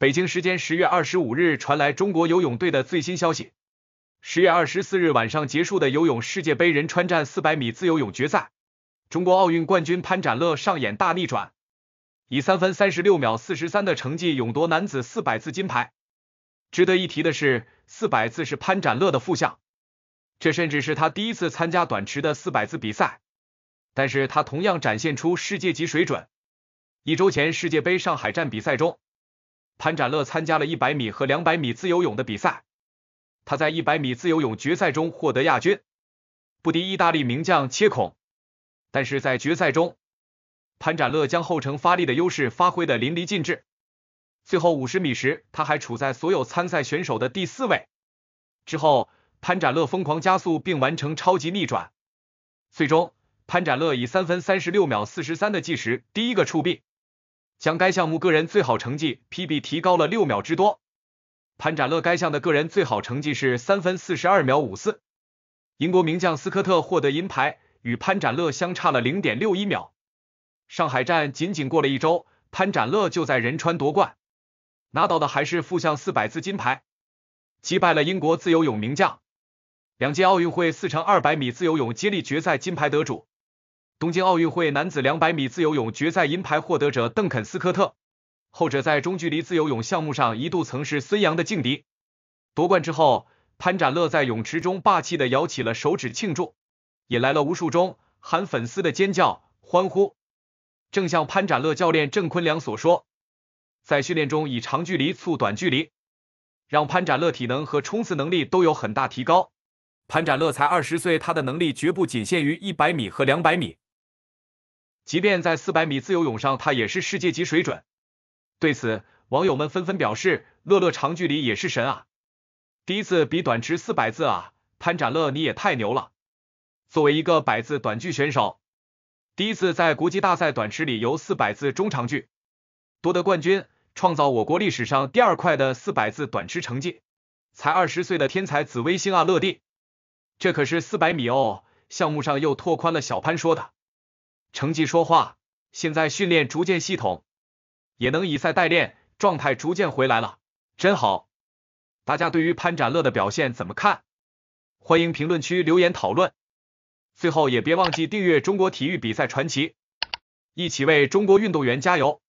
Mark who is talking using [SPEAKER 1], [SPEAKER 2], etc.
[SPEAKER 1] 北京时间十月二十五日传来中国游泳队的最新消息。十月二十四日晚上结束的游泳世界杯仁川站四百米自由泳决赛，中国奥运冠军潘展乐上演大逆转，以三分三十六秒四十三的成绩勇夺男子四百字金牌。值得一提的是，四百字是潘展乐的副项，这甚至是他第一次参加短池的四百字比赛，但是他同样展现出世界级水准。一周前世界杯上海站比赛中。潘展乐参加了一百米和两百米自由泳的比赛，他在一百米自由泳决赛中获得亚军，不敌意大利名将切孔。但是在决赛中，潘展乐将后程发力的优势发挥的淋漓尽致，最后五十米时，他还处在所有参赛选手的第四位。之后，潘展乐疯狂加速并完成超级逆转，最终，潘展乐以三分三十六秒四十三的计时第一个触壁。将该项目个人最好成绩 PB 提高了六秒之多。潘展乐该项的个人最好成绩是三分四十二秒五四。英国名将斯科特获得银牌，与潘展乐相差了零点六一秒。上海站仅仅过了一周，潘展乐就在仁川夺冠，拿到的还是负向四百字金牌，击败了英国自由泳名将，两届奥运会四乘二百米自由泳接力决赛金牌得主。东京奥运会男子两百米自由泳决赛银牌获得者邓肯斯科特，后者在中距离自由泳项目上一度曾是孙杨的劲敌。夺冠之后，潘展乐在泳池中霸气的摇起了手指庆祝，引来了无数中韩粉丝的尖叫欢呼。正像潘展乐教练郑坤良所说，在训练中以长距离促短距离，让潘展乐体能和冲刺能力都有很大提高。潘展乐才二十岁，他的能力绝不仅限于一百米和两百米。即便在四百米自由泳上，他也是世界级水准。对此，网友们纷纷表示：“乐乐长距离也是神啊！第一次比短池四百字啊，潘展乐你也太牛了！”作为一个百字短距选手，第一次在国际大赛短池里游四百字中长距，夺得冠军，创造我国历史上第二快的四百字短池成绩。才二十岁的天才紫微星啊，乐弟，这可是四百米哦，项目上又拓宽了。小潘说的。成绩说话，现在训练逐渐系统，也能以赛代练，状态逐渐回来了，真好。大家对于潘展乐的表现怎么看？欢迎评论区留言讨论。最后也别忘记订阅《中国体育比赛传奇》，一起为中国运动员加油！